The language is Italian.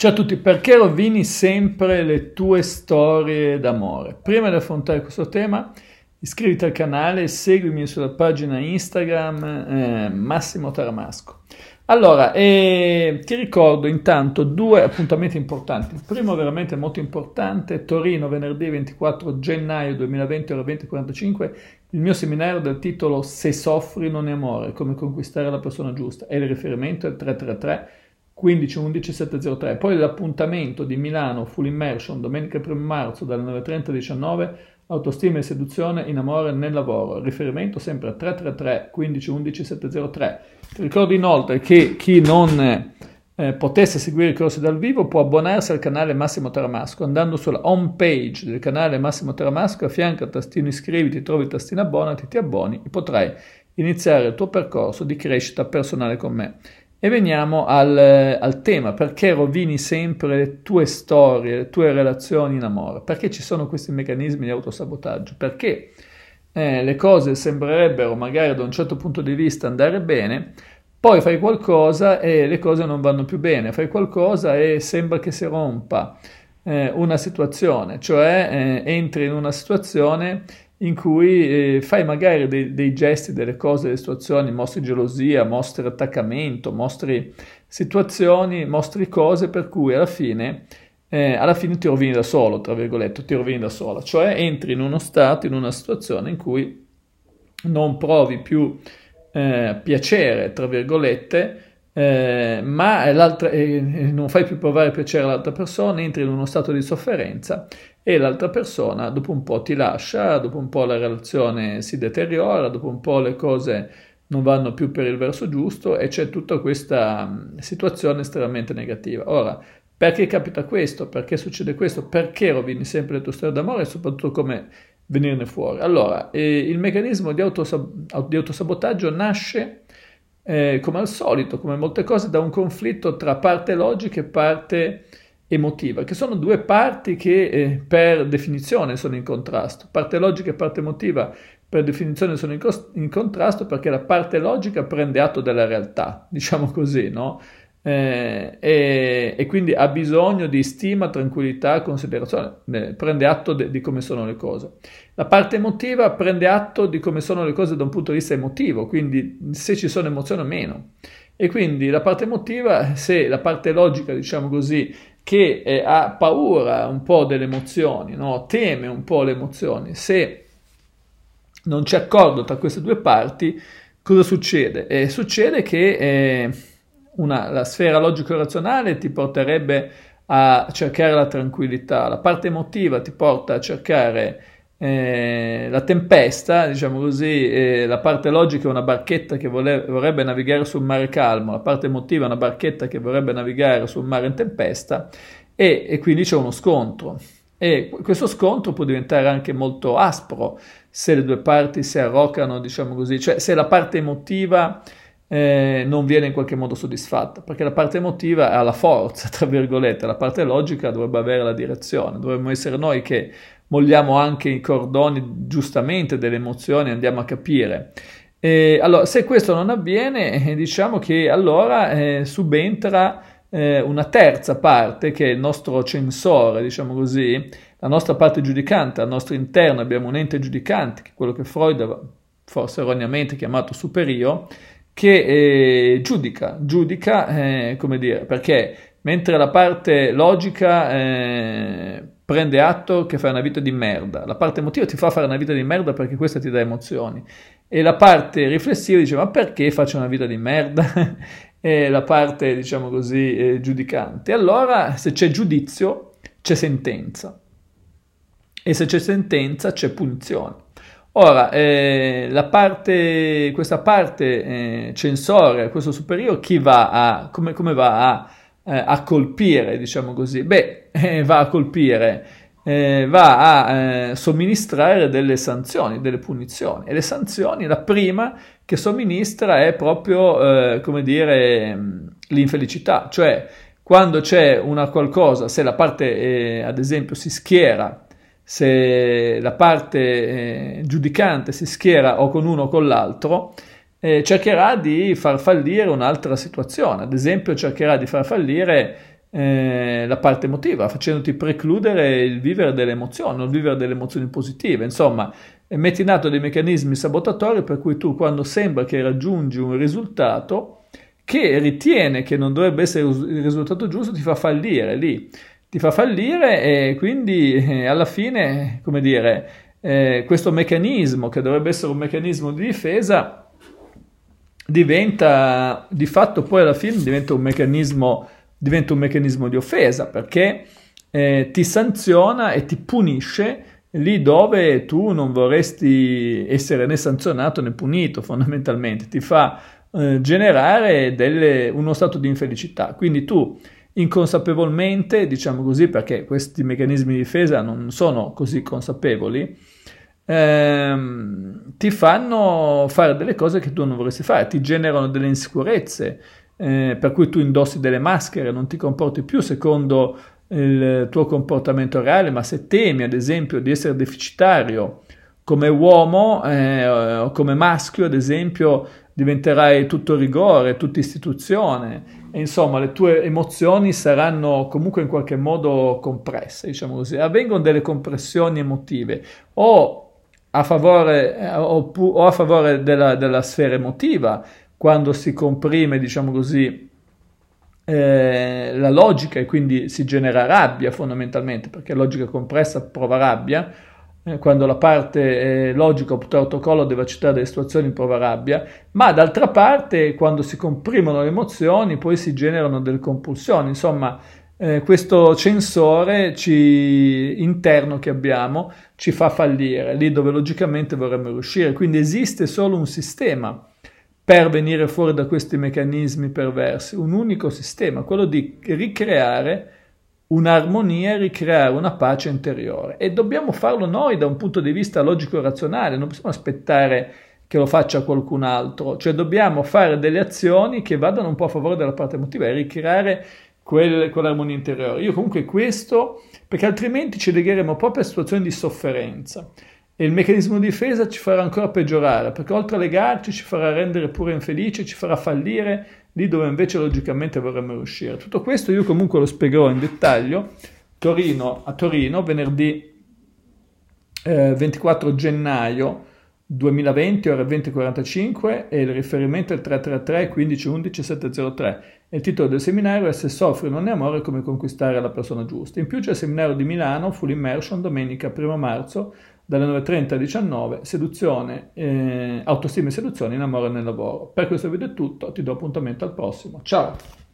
Ciao a tutti, perché rovini sempre le tue storie d'amore? Prima di affrontare questo tema, iscriviti al canale, e seguimi sulla pagina Instagram eh, Massimo Taramasco. Allora, eh, ti ricordo intanto due appuntamenti importanti. Il primo veramente molto importante, Torino, venerdì 24 gennaio 2020 alle 20.45, il mio seminario dal titolo Se soffri non è amore, come conquistare la persona giusta. E il riferimento è il 333 15 11 703. Poi l'appuntamento di Milano Full Immersion domenica 1 marzo dalle 9.30 alle 19 Autostima e seduzione in amore nel lavoro. Riferimento sempre a 333 15 11 703. Ti ricordo inoltre che chi non eh, potesse seguire i corsi dal vivo può abbonarsi al canale Massimo Taramasco andando sulla home page del canale Massimo Taramasco a fianco a tastino iscriviti trovi il tastino abbonati ti abboni e potrai iniziare il tuo percorso di crescita personale con me. E veniamo al, al, tema, perché rovini sempre le tue storie, le tue relazioni in amore? Perché ci sono questi meccanismi di autosabotaggio? Perché eh, le cose sembrerebbero magari da un certo punto di vista andare bene, poi fai qualcosa e le cose non vanno più bene, fai qualcosa e sembra che si rompa eh, una situazione, cioè eh, entri in una situazione in cui eh, fai magari dei, dei, gesti, delle cose, delle situazioni, mostri gelosia, mostri attaccamento, mostri situazioni, mostri cose per cui alla fine, eh, alla fine ti rovini da solo, tra virgolette, ti rovini da sola, cioè entri in uno stato, in una situazione in cui non provi più eh, piacere, tra virgolette, eh, ma eh, non fai più provare piacere all'altra persona, entri in uno stato di sofferenza e l'altra persona dopo un po' ti lascia, dopo un po' la relazione si deteriora, dopo un po' le cose non vanno più per il verso giusto e c'è tutta questa mm, situazione estremamente negativa. Ora, perché capita questo? Perché succede questo? Perché rovini sempre le tue storie d'amore e soprattutto come venirne fuori? Allora, eh, il meccanismo di, autosab- di autosabotaggio nasce eh, come al solito, come molte cose, da un conflitto tra parte logica e parte emotiva, che sono due parti che eh, per definizione sono in contrasto. Parte logica e parte emotiva per definizione sono in, cost- in contrasto perché la parte logica prende atto della realtà, diciamo così, no? Eh, e, e, quindi ha bisogno di stima, tranquillità, considerazione, eh, prende atto de, di come sono le cose. La parte emotiva prende atto di come sono le cose da un punto di vista emotivo, quindi se ci sono emozioni o meno. E quindi la parte emotiva, se la parte logica, diciamo così, che eh, ha paura un po' delle emozioni, no? teme un po' le emozioni, se non c'è accordo tra queste due parti, cosa succede? Eh, succede che eh, una, la sfera logico-razionale ti porterebbe a cercare la tranquillità, la parte emotiva ti porta a cercare eh, la tempesta, diciamo così, eh, la parte logica è una barchetta che vole- vorrebbe navigare su un mare calmo, la parte emotiva è una barchetta che vorrebbe navigare su un mare in tempesta e, e quindi c'è uno scontro. E questo scontro può diventare anche molto aspro se le due parti si arroccano, diciamo così, cioè se la parte emotiva eh, non viene in qualche modo soddisfatta, perché la parte emotiva ha la forza, tra virgolette, la parte logica dovrebbe avere la direzione, dovremmo essere noi che molliamo anche i cordoni giustamente delle emozioni, andiamo a capire. E, allora, se questo non avviene, eh, diciamo che allora eh, subentra eh, una terza parte che è il nostro censore, diciamo così, la nostra parte giudicante, al nostro interno abbiamo un ente giudicante, che è quello che Freud forse erroneamente chiamato superio, che eh, giudica, giudica, eh, come dire, perché mentre la parte logica eh, prende atto che fai una vita di merda, la parte emotiva ti fa fare una vita di merda perché questa ti dà emozioni, e la parte riflessiva dice ma perché faccio una vita di merda? e la parte, diciamo così, eh, giudicante. Allora, se c'è giudizio, c'è sentenza. E se c'è sentenza, c'è punizione. Ora, eh, parte, questa parte eh, censoria, questo superiore, chi va a, come, come va a, eh, a, colpire, diciamo così? Beh, eh, va a colpire, eh, va a eh, somministrare delle sanzioni, delle punizioni. E le sanzioni, la prima che somministra è proprio, come dire, mm, l'infelicità. Cioè, quando c'è una qualcosa, se la parte, ad esempio, si schiera se la parte eh, giudicante si schiera o con uno o con l'altro, eh, cercherà di far fallire un'altra situazione, ad esempio cercherà di far fallire eh, la parte emotiva, facendoti precludere il vivere delle emozioni, il vivere delle emozioni positive, insomma, eh, metti in atto dei meccanismi sabotatori per cui tu quando sembra che raggiungi un risultato che ritiene che non dovrebbe essere il risultato giusto, ti fa fallire lì ti fa fallire e quindi eh, alla fine, come dire, eh, questo meccanismo che dovrebbe essere un meccanismo di difesa diventa di fatto poi alla fine diventa un meccanismo, diventa un meccanismo di offesa perché eh, ti sanziona e ti punisce lì dove tu non vorresti essere né sanzionato né punito fondamentalmente ti fa eh, generare delle, uno stato di infelicità quindi tu inconsapevolmente, diciamo così, perché questi meccanismi di difesa non sono così consapevoli, ehm, ti fanno fare delle cose che tu non vorresti fare, ti generano delle insicurezze, eh, per cui tu indossi delle maschere, non ti comporti più secondo il tuo comportamento reale, ma se temi ad esempio di essere deficitario come uomo eh, o come maschio, ad esempio, diventerai tutto rigore, tutta istituzione e insomma le tue emozioni saranno comunque in qualche modo compresse, diciamo così. Avvengono delle compressioni emotive o a favore, eh, o, a favore della, della, sfera emotiva, quando si comprime, diciamo così, eh, la logica e quindi si genera rabbia fondamentalmente, perché logica compressa prova rabbia, eh, quando la parte eh, logica o protocollo deve accettare delle situazioni prova rabbia, ma d'altra parte quando si comprimono le emozioni poi si generano delle compulsioni, insomma eh, questo censore ci, interno che abbiamo ci fa fallire lì dove logicamente vorremmo riuscire, quindi esiste solo un sistema per venire fuori da questi meccanismi perversi, un unico sistema, quello di ricreare un'armonia e ricreare una pace interiore. E dobbiamo farlo noi da un punto di vista logico razionale, non possiamo aspettare che lo faccia qualcun altro, cioè dobbiamo fare delle azioni che vadano un po' a favore della parte emotiva e ricreare quel, quell'armonia interiore. Io comunque questo, perché altrimenti ci legheremo proprio a situazioni di sofferenza e il meccanismo di difesa ci farà ancora peggiorare, perché oltre a legarci ci farà rendere pure infelice, ci farà fallire lì dove invece logicamente vorremmo riuscire. Tutto questo io comunque lo spiegherò in dettaglio Torino, a Torino venerdì eh, 24 gennaio 2020 ore 20.45 e il riferimento è il 333 1511 703 il titolo del seminario è Se soffri non è amore come conquistare la persona giusta. In più c'è il seminario di Milano Full Immersion domenica 1 marzo dalle 9.30 alle 19, seduzione, eh, autostima e seduzione in amore nel lavoro. Per questo video è tutto, ti do appuntamento al prossimo, ciao!